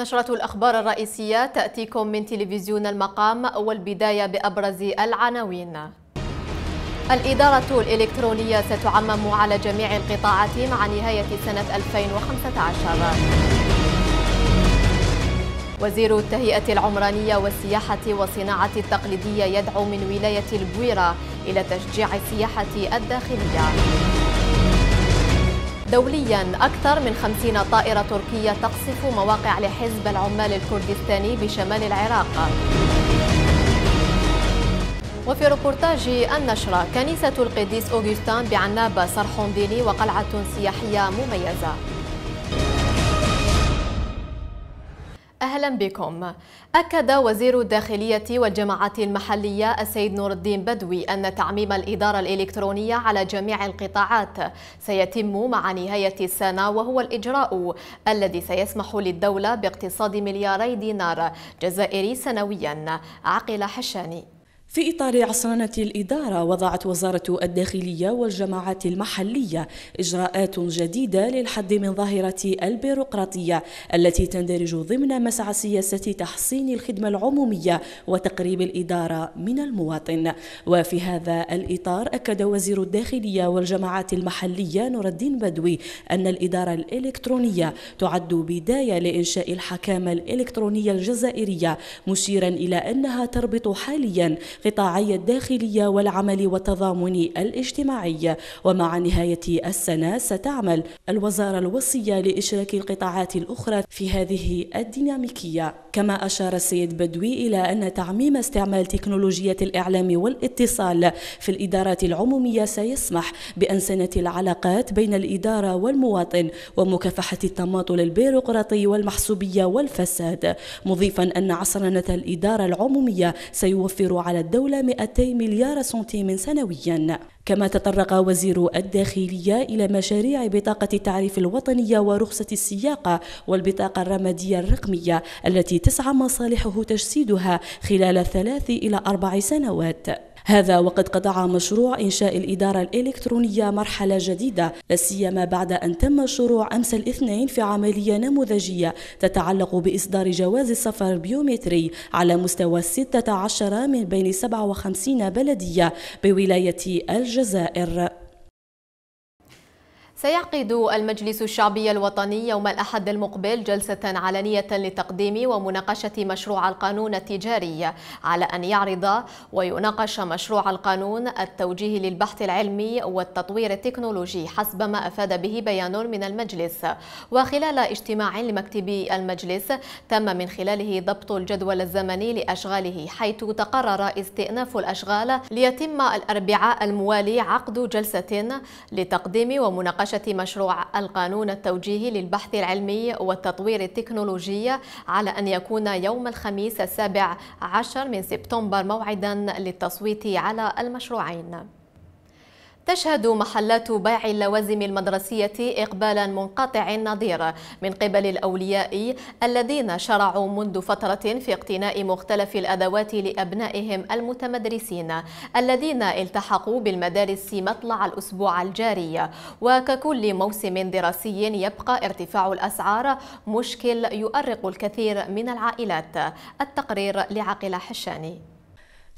نشرة الأخبار الرئيسية تأتيكم من تلفزيون المقام والبداية بأبرز العناوين الإدارة الإلكترونية ستعمم على جميع القطاعات مع نهاية سنة 2015 وزير التهيئة العمرانية والسياحة والصناعة التقليدية يدعو من ولاية البويرة إلى تشجيع السياحة الداخلية دوليا أكثر من 50 طائرة تركية تقصف مواقع لحزب العمال الكردستاني بشمال العراق وفي ريبورتاج النشرة كنيسة القديس أوغستان بعنابة صرح ديني وقلعة سياحية مميزة أهلا بكم أكد وزير الداخلية والجماعات المحلية السيد نور الدين بدوي أن تعميم الإدارة الإلكترونية على جميع القطاعات سيتم مع نهاية السنة وهو الإجراء الذي سيسمح للدولة باقتصاد ملياري دينار جزائري سنويا عقل حشاني في إطار عصرنة الإدارة وضعت وزارة الداخلية والجماعات المحلية إجراءات جديدة للحد من ظاهرة البيروقراطية التي تندرج ضمن مسعى سياسة تحسين الخدمة العمومية وتقريب الإدارة من المواطن وفي هذا الإطار أكد وزير الداخلية والجماعات المحلية نور الدين بدوي أن الإدارة الإلكترونية تعد بداية لإنشاء الحكامة الإلكترونية الجزائرية مشيرا إلى أنها تربط حاليا قطاعي الداخلية والعمل والتضامن الاجتماعي ومع نهاية السنة ستعمل الوزارة الوصية لإشراك القطاعات الأخرى في هذه الديناميكية كما أشار السيد بدوي إلى أن تعميم استعمال تكنولوجية الإعلام والاتصال في الإدارات العمومية سيسمح بأنسنة العلاقات بين الإدارة والمواطن ومكافحة التماطل البيروقراطي والمحسوبية والفساد مضيفا أن عصرنة الإدارة العمومية سيوفر على الدولة 200 مليار سنتيم سنويا كما تطرق وزير الداخلية إلى مشاريع بطاقة التعريف الوطنية ورخصة السياقة والبطاقة الرمادية الرقمية التي تسعى مصالحه تجسيدها خلال ثلاث إلى أربع سنوات هذا وقد قطع مشروع إنشاء الإدارة الإلكترونية مرحلة جديدة لاسيما بعد أن تم شروع أمس الاثنين في عملية نموذجية تتعلق بإصدار جواز السفر بيومتري على مستوى 16 من بين 57 بلدية بولاية الجزائر سيعقد المجلس الشعبي الوطني يوم الأحد المقبل جلسة علنية لتقديم ومناقشة مشروع القانون التجاري على أن يعرض ويناقش مشروع القانون التوجيه للبحث العلمي والتطوير التكنولوجي حسب ما أفاد به بيان من المجلس وخلال اجتماع لمكتب المجلس تم من خلاله ضبط الجدول الزمني لأشغاله حيث تقرر استئناف الأشغال ليتم الأربعاء الموالي عقد جلسة لتقديم ومناقشة مناقشة مشروع القانون التوجيهي للبحث العلمي والتطوير التكنولوجي على أن يكون يوم الخميس السابع عشر من سبتمبر موعدا للتصويت على المشروعين تشهد محلات بيع اللوازم المدرسية إقبالا منقطع نظير من قبل الأولياء الذين شرعوا منذ فترة في اقتناء مختلف الأدوات لأبنائهم المتمدرسين الذين التحقوا بالمدارس مطلع الأسبوع الجاري وككل موسم دراسي يبقى ارتفاع الأسعار مشكل يؤرق الكثير من العائلات التقرير لعقل حشاني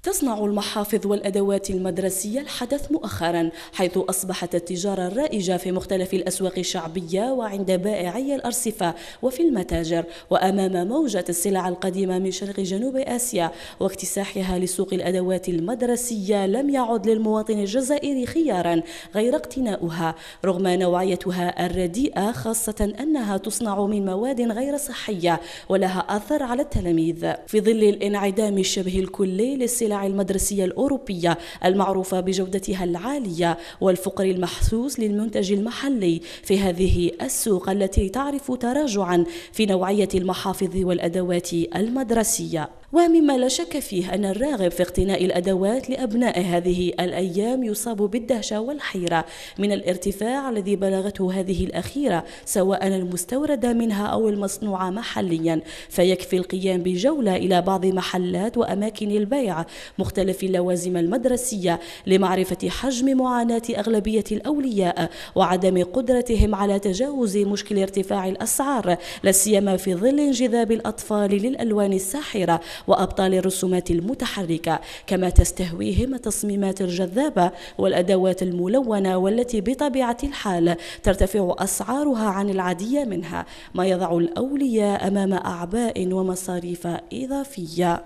تصنع المحافظ والأدوات المدرسية الحدث مؤخرا حيث أصبحت التجارة الرائجة في مختلف الأسواق الشعبية وعند بائعي الأرصفة وفي المتاجر وأمام موجة السلع القديمة من شرق جنوب آسيا واكتساحها لسوق الأدوات المدرسية لم يعد للمواطن الجزائري خيارا غير اقتناؤها رغم نوعيتها الرديئة خاصة أنها تصنع من مواد غير صحية ولها أثر على التلاميذ في ظل الانعدام الشبه الكلي للسلع السلع المدرسية الأوروبية المعروفة بجودتها العالية والفقر المحسوس للمنتج المحلي في هذه السوق التي تعرف تراجعا في نوعية المحافظ والأدوات المدرسية ومما لا شك فيه أن الراغب في اقتناء الأدوات لأبناء هذه الأيام يصاب بالدهشة والحيرة من الارتفاع الذي بلغته هذه الأخيرة سواء المستوردة منها أو المصنوعة محليا فيكفي القيام بجولة إلى بعض محلات وأماكن البيع مختلف اللوازم المدرسية لمعرفة حجم معاناة أغلبية الأولياء وعدم قدرتهم على تجاوز مشكل ارتفاع الأسعار لا سيما في ظل انجذاب الأطفال للألوان الساحرة وأبطال الرسومات المتحركة كما تستهويهم التصميمات الجذابة والأدوات الملونة والتي بطبيعة الحال ترتفع أسعارها عن العادية منها ما يضع الأولياء أمام أعباء ومصاريف إضافية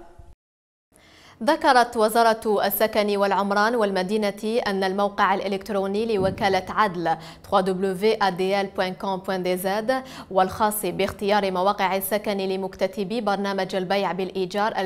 ذكرت وزارة السكن والعمران والمدينة أن الموقع الإلكتروني لوكالة عدل www.adl.com.dz والخاص باختيار مواقع السكن لمكتتبي برنامج البيع بالإيجار 2001-2002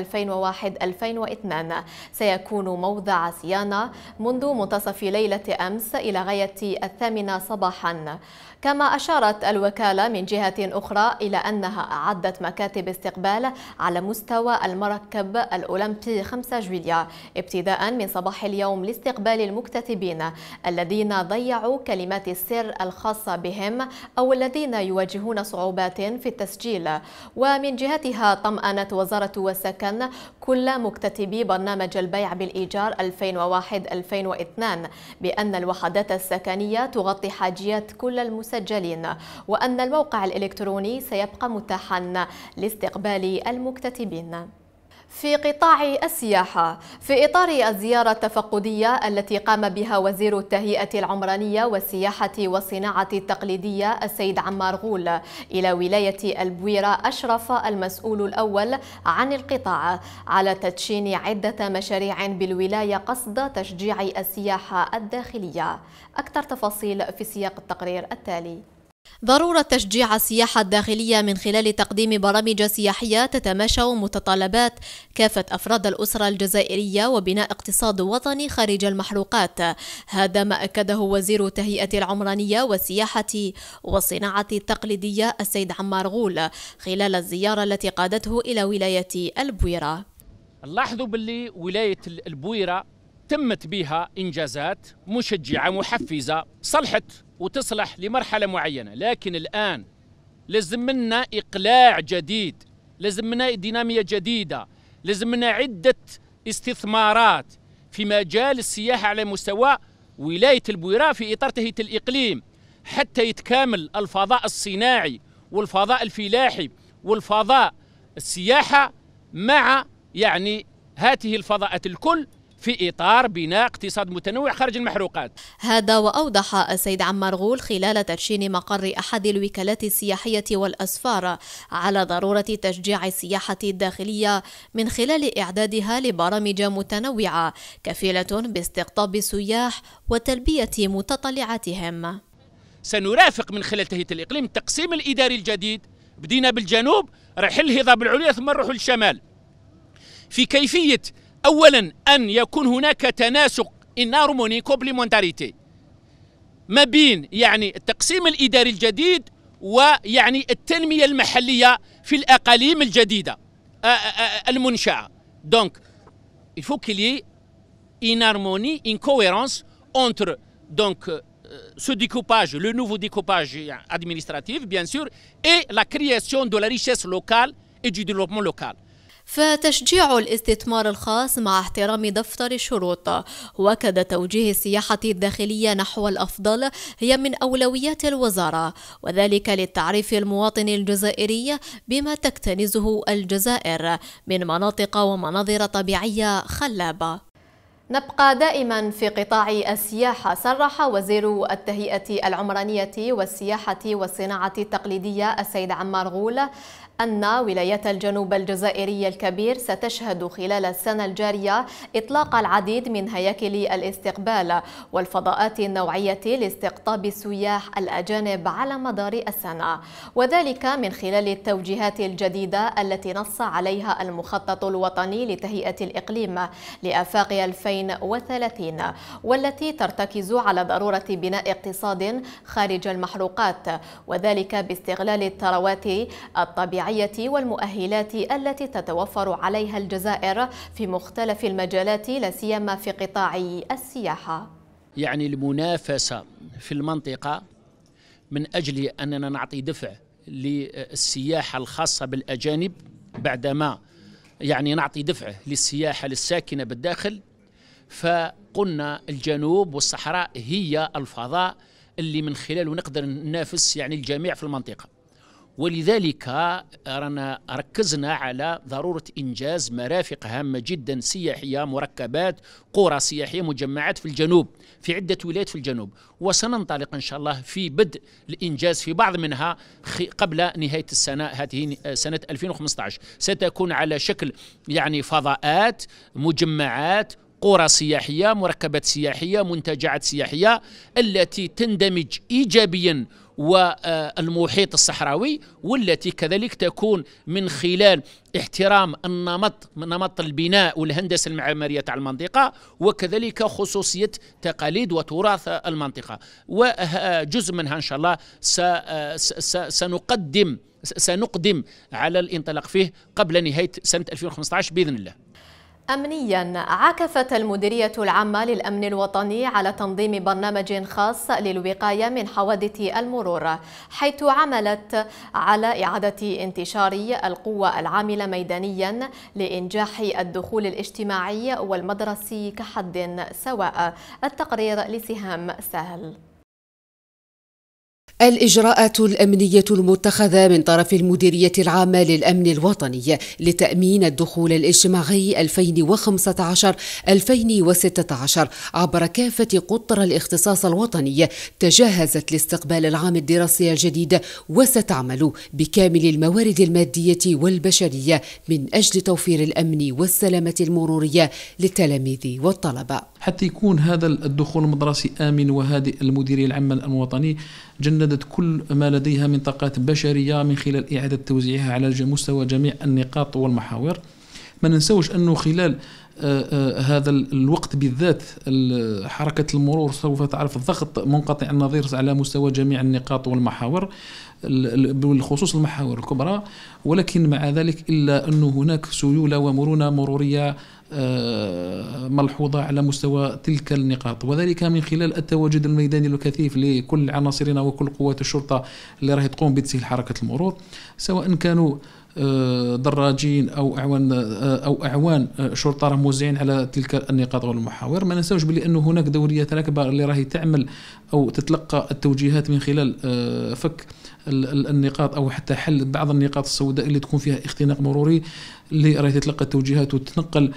سيكون موضع صيانة منذ منتصف ليلة أمس إلى غاية الثامنة صباحاً كما أشارت الوكالة من جهة أخرى إلى أنها أعدت مكاتب استقبال على مستوى المركب الأولمبي 5 جويليا ابتداء من صباح اليوم لاستقبال المكتتبين الذين ضيعوا كلمات السر الخاصة بهم أو الذين يواجهون صعوبات في التسجيل ومن جهتها طمأنت وزارة والسكن كل مكتتبي برنامج البيع بالإيجار 2001-2002 بأن الوحدات السكنية تغطي حاجيات كل المسلمين المسجلين وأن الموقع الإلكتروني سيبقى متاحا لاستقبال المكتتبين في قطاع السياحة في إطار الزيارة التفقدية التي قام بها وزير التهيئة العمرانية والسياحة والصناعة التقليدية السيد عمار غول إلى ولاية البويرة أشرف المسؤول الأول عن القطاع على تدشين عدة مشاريع بالولاية قصد تشجيع السياحة الداخلية أكثر تفاصيل في سياق التقرير التالي ضرورة تشجيع السياحة الداخلية من خلال تقديم برامج سياحية تتماشى متطلبات كافة أفراد الأسرة الجزائرية وبناء اقتصاد وطني خارج المحروقات هذا ما أكده وزير تهيئة العمرانية والسياحة والصناعة التقليدية السيد عمار غول خلال الزيارة التي قادته إلى ولاية البويرة لاحظوا باللي ولاية البويرة تمت بها إنجازات مشجعة محفزة صلحت وتصلح لمرحلة معينة لكن الآن لازم لنا إقلاع جديد لازم لنا دينامية جديدة لازم لنا عدة استثمارات في مجال السياحة على مستوى ولاية البويرة في إطار تهيئة الإقليم حتى يتكامل الفضاء الصناعي والفضاء الفلاحي والفضاء السياحة مع يعني هذه الفضاءات الكل في إطار بناء اقتصاد متنوع خارج المحروقات هذا وأوضح السيد عمار غول خلال تدشين مقر أحد الوكالات السياحية والأسفار على ضرورة تشجيع السياحة الداخلية من خلال إعدادها لبرامج متنوعة كفيلة باستقطاب السياح وتلبية متطلعاتهم سنرافق من خلال تهيئة الإقليم التقسيم الإداري الجديد بدينا بالجنوب رحل الهضاب العليا ثم نروح للشمال في كيفية أولا أن يكون هناك تناسق ان هارموني كوبليمونتاريتي ما بين يعني التقسيم الإداري الجديد ويعني التنمية المحلية في الأقاليم الجديدة المنشأة دونك يفو كلي إنارموني إنكويرانس أنتر دونك ce découpage, le nouveau découpage administratif, bien sûr, et la création de la richesse locale et du développement local. فتشجيع الاستثمار الخاص مع احترام دفتر الشروط وكذا توجيه السياحة الداخلية نحو الأفضل هي من أولويات الوزارة وذلك للتعريف المواطن الجزائري بما تكتنزه الجزائر من مناطق ومناظر طبيعية خلابة نبقى دائما في قطاع السياحة صرح وزير التهيئة العمرانية والسياحة والصناعة التقليدية السيد عمار غول أن ولاية الجنوب الجزائري الكبير ستشهد خلال السنة الجارية إطلاق العديد من هياكل الاستقبال والفضاءات النوعية لاستقطاب السياح الأجانب على مدار السنة وذلك من خلال التوجيهات الجديدة التي نص عليها المخطط الوطني لتهيئة الإقليم لآفاق 2000 2030 والتي ترتكز على ضرورة بناء اقتصاد خارج المحروقات وذلك باستغلال الثروات الطبيعية والمؤهلات التي تتوفر عليها الجزائر في مختلف المجالات لا سيما في قطاع السياحة يعني المنافسة في المنطقة من أجل أننا نعطي دفع للسياحة الخاصة بالأجانب بعدما يعني نعطي دفع للسياحة للساكنة بالداخل فقلنا الجنوب والصحراء هي الفضاء اللي من خلاله نقدر ننافس يعني الجميع في المنطقه ولذلك رانا ركزنا على ضروره انجاز مرافق هامه جدا سياحيه مركبات قرى سياحيه مجمعات في الجنوب في عده ولايات في الجنوب وسننطلق ان شاء الله في بدء الانجاز في بعض منها قبل نهايه السنه هذه سنه 2015 ستكون على شكل يعني فضاءات مجمعات قرى سياحية مركبات سياحية منتجعات سياحية التي تندمج إيجابيا والمحيط الصحراوي والتي كذلك تكون من خلال احترام النمط نمط البناء والهندسه المعماريه تاع المنطقه وكذلك خصوصيه تقاليد وتراث المنطقه وجزء منها ان شاء الله سنقدم سنقدم على الانطلاق فيه قبل نهايه سنه 2015 باذن الله أمنيا عكفت المديرية العامة للأمن الوطني على تنظيم برنامج خاص للوقاية من حوادث المرور حيث عملت على إعادة انتشار القوة العاملة ميدانيا لإنجاح الدخول الاجتماعي والمدرسي كحد سواء التقرير لسهام سهل الإجراءات الأمنية المتخذة من طرف المديرية العامة للأمن الوطني لتأمين الدخول الاجتماعي 2015-2016 عبر كافة قطر الاختصاص الوطني تجهزت لاستقبال العام الدراسي الجديد وستعمل بكامل الموارد المادية والبشرية من أجل توفير الأمن والسلامة المرورية للتلاميذ والطلبة حتى يكون هذا الدخول المدرسي آمن وهادئ المديرية العامة للأمن الوطني جند شهدت كل ما لديها من طاقات بشرية من خلال إعادة توزيعها على مستوى جميع النقاط والمحاور ما ننسوش أنه خلال آه، آه، هذا الوقت بالذات حركة المرور سوف تعرف الضغط منقطع النظير على مستوى جميع النقاط والمحاور بالخصوص المحاور الكبرى ولكن مع ذلك إلا أنه هناك سيولة ومرونة مرورية آه، ملحوظة على مستوى تلك النقاط وذلك من خلال التواجد الميداني الكثيف لكل عناصرنا وكل قوات الشرطة اللي راهي تقوم بتسهيل حركة المرور سواء كانوا آه، دراجين او اعوان آه، او اعوان شرطه راهم موزعين على تلك النقاط والمحاور ما ننساوش بلي انه هناك دوريات راكبه اللي راهي تعمل او تتلقى التوجيهات من خلال فك النقاط او حتى حل بعض النقاط السوداء اللي تكون فيها اختناق مروري اللي راهي تتلقى التوجيهات وتتنقل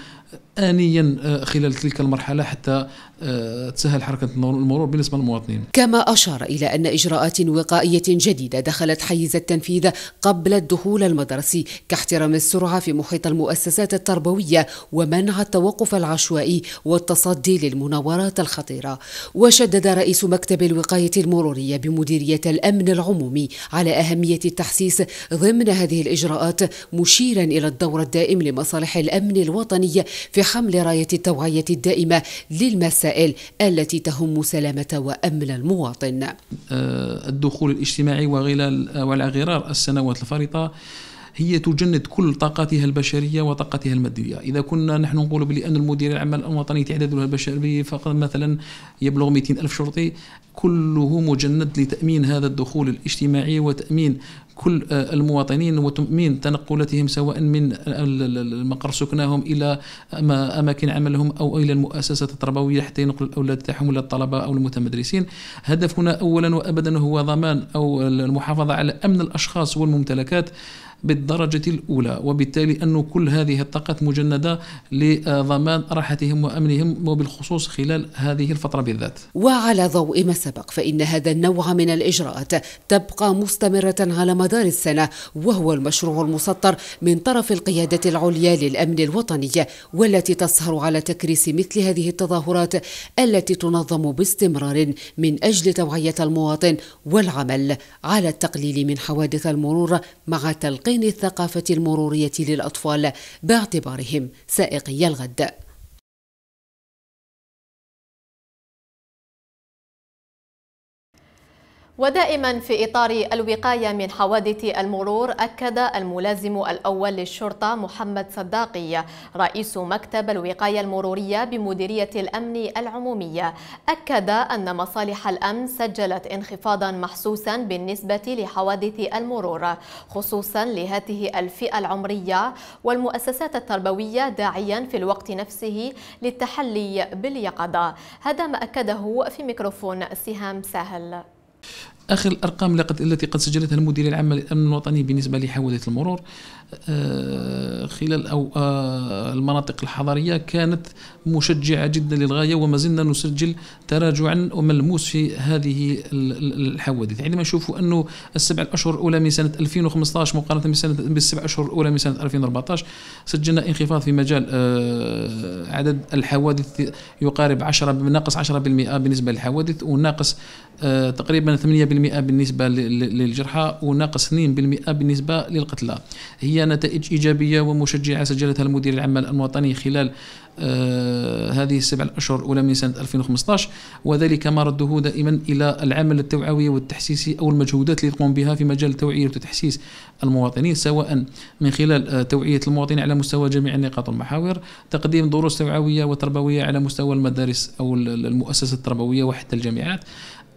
آنيا آه، خلال تلك المرحلة حتى آه، تسهل حركة المرور بالنسبة للمواطنين كما أشار إلى أن إجراءات وقائية جديدة دخلت حيز التنفيذ قبل الدخول المدرسي كاحترام السرعة في محيط المؤسسات التربوية ومنع التوقف العشوائي والتصدي للمناورات الخطيرة وشدد رئيس مكتب الوقاية المرورية بمديرية الأمن العمومي على أهمية التحسيس ضمن هذه الإجراءات مشيرا إلى الدورة الدائم لمصالح الأمن الوطني في حمل راية التوعية الدائمة للمسائل التي تهم سلامة وأمن المواطن آه، الدخول الاجتماعي وغلال آه، وعلى غرار السنوات الفارطة هي تجند كل طاقاتها البشريه وطاقتها الماديه، اذا كنا نحن نقول بان المدير العام الوطني تعدادها البشري فقط مثلا يبلغ 200 الف شرطي كله مجند لتامين هذا الدخول الاجتماعي وتامين كل آه، المواطنين وتمين تنقلاتهم سواء من مقر سكنهم الى اماكن عملهم او الى المؤسسات التربويه حتى ينقلوا الاولاد تاعهم الى الطلبه او المتمدرسين هدفنا اولا وابدا هو ضمان او المحافظه على امن الاشخاص والممتلكات بالدرجة الأولى وبالتالي أن كل هذه الطاقات مجندة لضمان راحتهم وأمنهم وبالخصوص خلال هذه الفترة بالذات وعلى ضوء ما سبق فإن هذا النوع من الإجراءات تبقى مستمرة على مدى مدار السنة وهو المشروع المسطر من طرف القيادة العليا للأمن الوطني والتي تسهر على تكريس مثل هذه التظاهرات التي تنظم باستمرار من أجل توعية المواطن والعمل على التقليل من حوادث المرور مع تلقين الثقافة المرورية للأطفال باعتبارهم سائقي الغد ودائما في إطار الوقاية من حوادث المرور أكد الملازم الأول للشرطة محمد صداقي رئيس مكتب الوقاية المرورية بمديرية الأمن العمومية أكد أن مصالح الأمن سجلت انخفاضا محسوسا بالنسبة لحوادث المرور خصوصا لهذه الفئة العمرية والمؤسسات التربوية داعيا في الوقت نفسه للتحلي باليقظة هذا ما أكده في ميكروفون سهام سهل اخر الارقام التي قد سجلتها المديريه العامه للامن الوطني بالنسبه لحوادث المرور آه، خلال او آه، المناطق الحضريه كانت مشجعه جدا للغايه وما زلنا نسجل تراجعا وملموس في هذه الحوادث عندما نشوف انه السبع اشهر الاولى من سنه 2015 مقارنه بسنه بالسبع اشهر الاولى من سنه 2014 سجلنا انخفاض في مجال آه، عدد الحوادث يقارب 10 ناقص 10% بالنسبه للحوادث وناقص آه، تقريبا 8% بالنسبة للجرحى وناقص 2% بالنسبة للقتلى هي نتائج إيجابية ومشجعة سجلتها المدير العام الوطني خلال آه، هذه السبع الأشهر الأولى من سنة 2015 وذلك ما رده دائما إلى العمل التوعوي والتحسيسي أو المجهودات اللي تقوم بها في مجال التوعية وتحسيس المواطنين سواء من خلال آه، توعية المواطنين على مستوى جميع النقاط والمحاور تقديم دروس توعوية وتربوية على مستوى المدارس أو المؤسسة التربوية وحتى الجامعات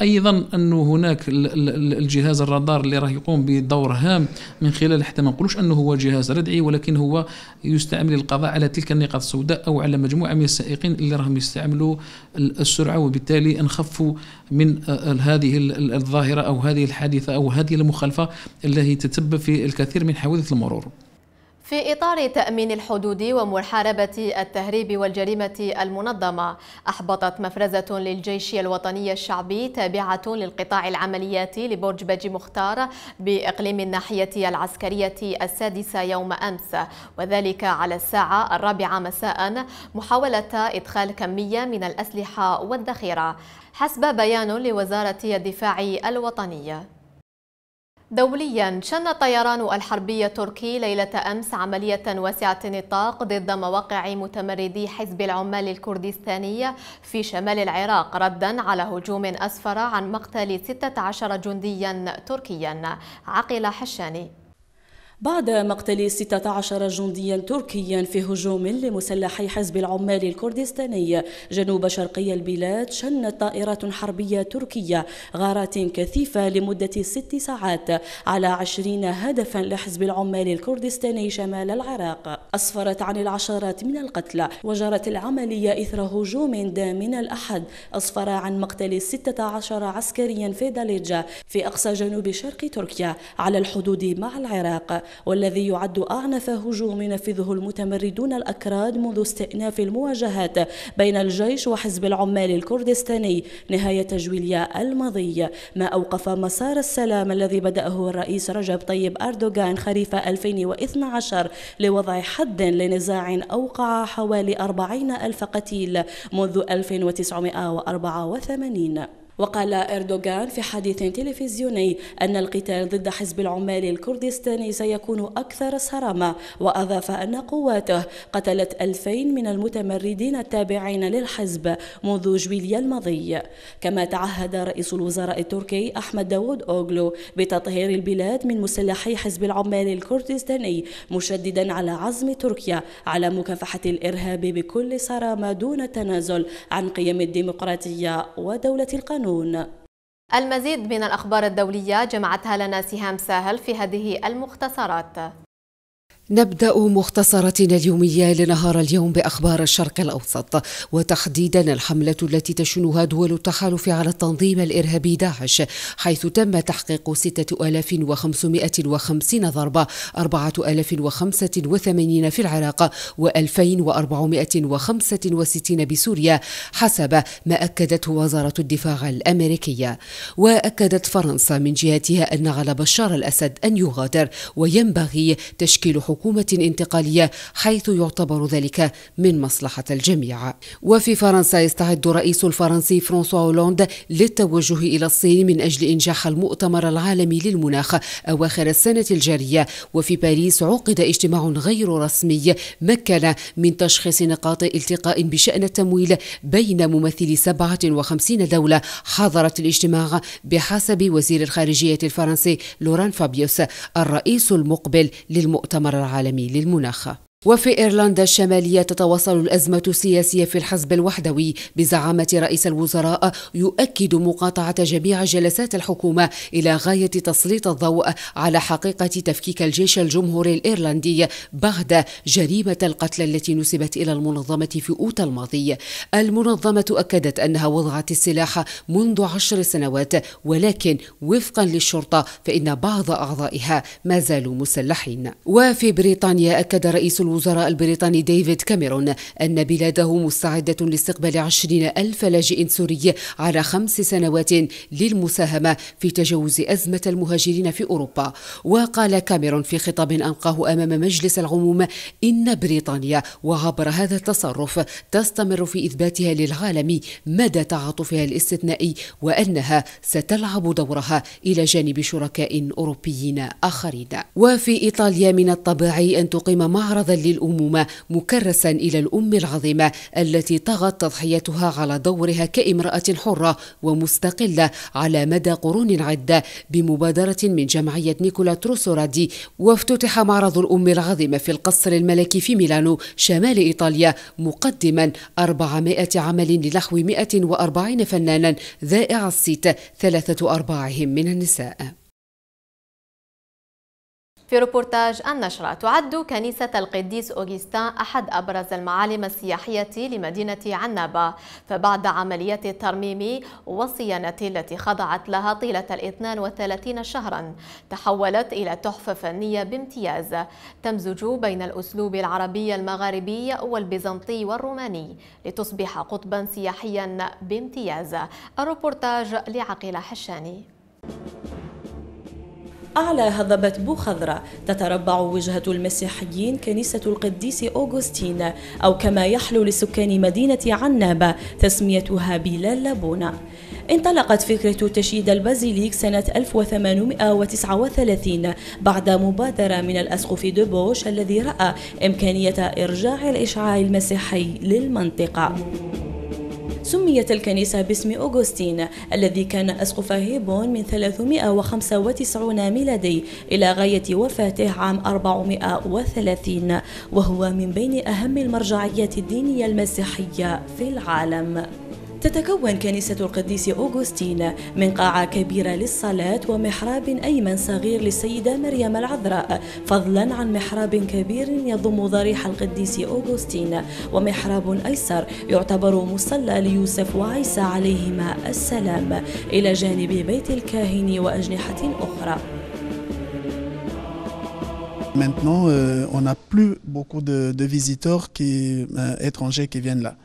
ايضا انه هناك الجهاز الرادار اللي راه يقوم بدور هام من خلال حتى ما نقولوش انه هو جهاز ردعي ولكن هو يستعمل للقضاء على تلك النقاط السوداء او على مجموعه من السائقين اللي راهم يستعملوا السرعه وبالتالي انخفوا من آه، هذه الظاهره او هذه الحادثه او هذه المخالفه التي تتسبب في الكثير من حوادث المرور في إطار تأمين الحدود ومحاربة التهريب والجريمة المنظمة أحبطت مفرزة للجيش الوطني الشعبي تابعة للقطاع العمليات لبرج باجي مختار بإقليم الناحية العسكرية السادسة يوم أمس وذلك على الساعة الرابعة مساء محاولة إدخال كمية من الأسلحة والذخيرة حسب بيان لوزارة الدفاع الوطنية دوليا شن الطيران الحربي التركي ليلة أمس عملية واسعة النطاق ضد مواقع متمردي حزب العمال الكردستاني في شمال العراق ردا على هجوم أسفر عن مقتل 16 جنديا تركيا عقل حشاني بعد مقتل 16 جنديا تركيا في هجوم لمسلحي حزب العمال الكردستاني جنوب شرقي البلاد شنت طائرات حربية تركية غارات كثيفة لمدة ست ساعات على عشرين هدفا لحزب العمال الكردستاني شمال العراق أسفرت عن العشرات من القتلى وجرت العملية إثر هجوم من الأحد أسفر عن مقتل 16 عسكريا في داليجا في أقصى جنوب شرق تركيا على الحدود مع العراق والذي يعد أعنف هجوم نفذه المتمردون الأكراد منذ استئناف المواجهات بين الجيش وحزب العمال الكردستاني نهاية جويليا الماضي ما أوقف مسار السلام الذي بدأه الرئيس رجب طيب أردوغان خريف 2012 لوضع حد لنزاع أوقع حوالي 40 ألف قتيل منذ 1984 وقال إردوغان في حديث تلفزيوني أن القتال ضد حزب العمال الكردستاني سيكون أكثر صرامة وأضاف أن قواته قتلت ألفين من المتمردين التابعين للحزب منذ جويليا الماضي كما تعهد رئيس الوزراء التركي أحمد داوود أوغلو بتطهير البلاد من مسلحي حزب العمال الكردستاني مشددا على عزم تركيا على مكافحة الإرهاب بكل صرامة دون التنازل عن قيم الديمقراطية ودولة القانون القانون المزيد من الأخبار الدولية جمعتها لنا سهام ساهل في هذه المختصرات نبدأ مختصرتنا اليومية لنهار اليوم بأخبار الشرق الأوسط وتحديدا الحملة التي تشنها دول التحالف على التنظيم الإرهابي داعش حيث تم تحقيق 6550 ضربة 4085 في العراق و2465 بسوريا حسب ما أكدته وزارة الدفاع الأمريكية وأكدت فرنسا من جهتها أن على بشار الأسد أن يغادر وينبغي تشكيل حكومة حكومة انتقالية حيث يعتبر ذلك من مصلحة الجميع وفي فرنسا يستعد الرئيس الفرنسي فرانسوا هولوند للتوجه إلى الصين من أجل إنجاح المؤتمر العالمي للمناخ أواخر السنة الجارية وفي باريس عقد اجتماع غير رسمي مكن من تشخيص نقاط التقاء بشأن التمويل بين ممثلي 57 دولة حضرت الاجتماع بحسب وزير الخارجية الفرنسي لوران فابيوس الرئيس المقبل للمؤتمر عالمي للمناخ وفي إيرلندا الشمالية تتواصل الأزمة السياسية في الحزب الوحدوي بزعامة رئيس الوزراء يؤكد مقاطعة جميع جلسات الحكومة إلى غاية تسليط الضوء على حقيقة تفكيك الجيش الجمهوري الإيرلندي بعد جريمة القتل التي نسبت إلى المنظمة في أوتا الماضي المنظمة أكدت أنها وضعت السلاح منذ عشر سنوات ولكن وفقا للشرطة فإن بعض أعضائها ما زالوا مسلحين وفي بريطانيا أكد رئيس الوزراء البريطاني ديفيد كاميرون أن بلاده مستعدة لاستقبال عشرين ألف لاجئ سوري على خمس سنوات للمساهمة في تجاوز أزمة المهاجرين في أوروبا وقال كاميرون في خطاب ألقاه أمام مجلس العموم إن بريطانيا وعبر هذا التصرف تستمر في إثباتها للعالم مدى تعاطفها الاستثنائي وأنها ستلعب دورها إلى جانب شركاء أوروبيين آخرين وفي إيطاليا من الطبيعي أن تقيم معرض للأمومة مكرسا إلى الأم العظيمة التي طغت تضحيتها على دورها كامرأة حرة ومستقلة على مدى قرون عدة بمبادرة من جمعية نيكولا تروسورادي وافتتح معرض الأم العظيمة في القصر الملكي في ميلانو شمال إيطاليا مقدما 400 عمل لنحو 140 فنانا ذائع الصيت ثلاثة أرباعهم من النساء في روبورتاج النشرة تعد كنيسة القديس أوغستان أحد أبرز المعالم السياحية لمدينة عنابة فبعد عمليات الترميم والصيانة التي خضعت لها طيلة الاثنان وثلاثين شهرا تحولت إلى تحفة فنية بامتياز تمزج بين الأسلوب العربي المغاربي والبيزنطي والروماني لتصبح قطبا سياحيا بامتياز الروبورتاج لعقيل حشاني أعلى هضبة خضراء تتربع وجهة المسيحيين كنيسة القديس أوغستين أو كما يحلو لسكان مدينة عنابة تسميتها بلال لابونا انطلقت فكرة تشييد البازيليك سنة 1839 بعد مبادرة من الأسقف دوبوش الذي رأى إمكانية إرجاع الإشعاع المسيحي للمنطقة. سميت الكنيسة باسم أوغوستين الذي كان أسقف هيبون من 395 ميلادي إلى غاية وفاته عام 430 وهو من بين أهم المرجعيات الدينية المسيحية في العالم تتكون كنيسة القديس أوغوستين من قاعة كبيرة للصلاة ومحراب أيمن صغير للسيدة مريم العذراء فضلا عن محراب كبير يضم ضريح القديس أوغوستين ومحراب أيسر يعتبر مصلى ليوسف وعيسى عليهما السلام إلى جانب بيت الكاهن وأجنحة أخرى Maintenant, euh, on n'a plus beaucoup de, de visiteurs qui, euh, étrangers qui viennent là.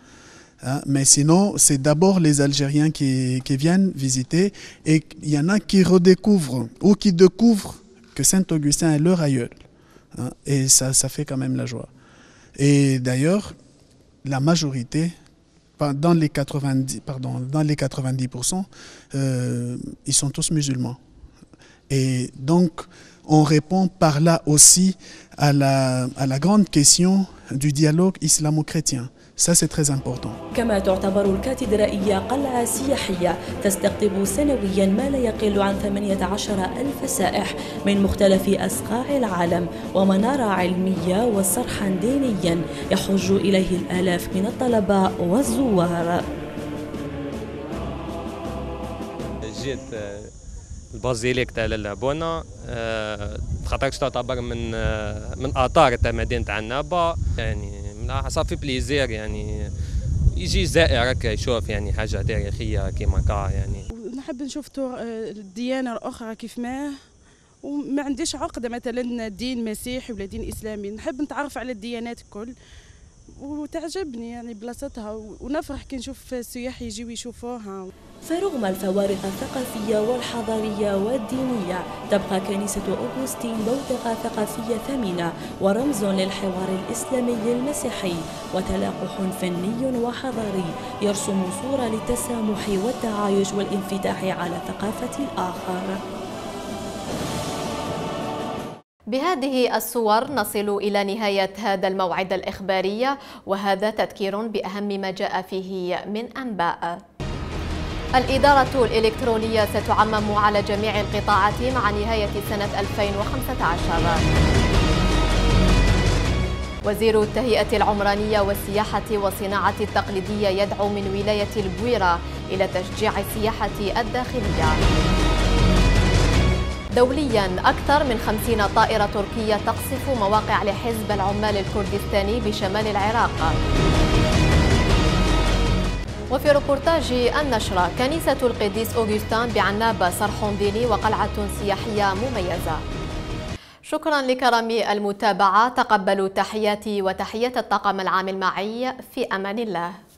Hein, mais sinon, c'est d'abord les Algériens qui, viennent visiter et il y en a qui redécouvrent ou qui découvrent que Saint-Augustin est leur aïeul. Hein, et ça, fait quand même la joie. Et d'ailleurs, la majorité, dans les 90%, pardon, dans les 90% euh, ils sont tous musulmans. Et donc, on répond par là aussi à la, à la grande question du dialogue islamo-chrétien. Ça, c'est très important. كما تعتبر الكاتدرائية قلعة سياحية تستقطب سنويا ما لا يقل عن 18 ألف سائح من مختلف أصقاع العالم ومنارة علمية وصرحا دينيا يحج إليه الآلاف من الطلبة والزوار جيت آه، البازيليك تاع للعبونه آه، خاطرش تعتبر من آه، من اثار تاع مدينه عنابه يعني معناها صار في بليزير يعني يجي زائر هكا يشوف يعني حاجه تاريخيه كيما كا يعني نحب نشوف الديانه الاخرى كيف ما وما عنديش عقده مثلا دين مسيحي ولا دين اسلامي نحب نتعرف على الديانات الكل وتعجبني يعني بلاصتها ونفرح كي نشوف السياح يجيو يشوفوها فرغم الفوارق الثقافية والحضارية والدينية تبقى كنيسة أوغسطين بوتقة ثقافية ثمينة ورمز للحوار الإسلامي المسيحي وتلاقح فني وحضاري يرسم صورة للتسامح والتعايش والانفتاح على ثقافة الآخر بهذه الصور نصل إلى نهاية هذا الموعد الإخباري وهذا تذكير بأهم ما جاء فيه من أنباء الإدارة الإلكترونية ستعمم على جميع القطاعات مع نهاية سنة 2015 وزير التهيئة العمرانية والسياحة والصناعة التقليدية يدعو من ولاية البويرة إلى تشجيع السياحة الداخلية دوليا أكثر من خمسين طائرة تركية تقصف مواقع لحزب العمال الكردستاني بشمال العراق وفي ربورتاج النشرة كنيسة القديس أوغستان بعنابة صرح ديني وقلعة سياحية مميزة شكرا لكرم المتابعة تقبلوا تحياتي وتحية الطاقم العام المعي في أمان الله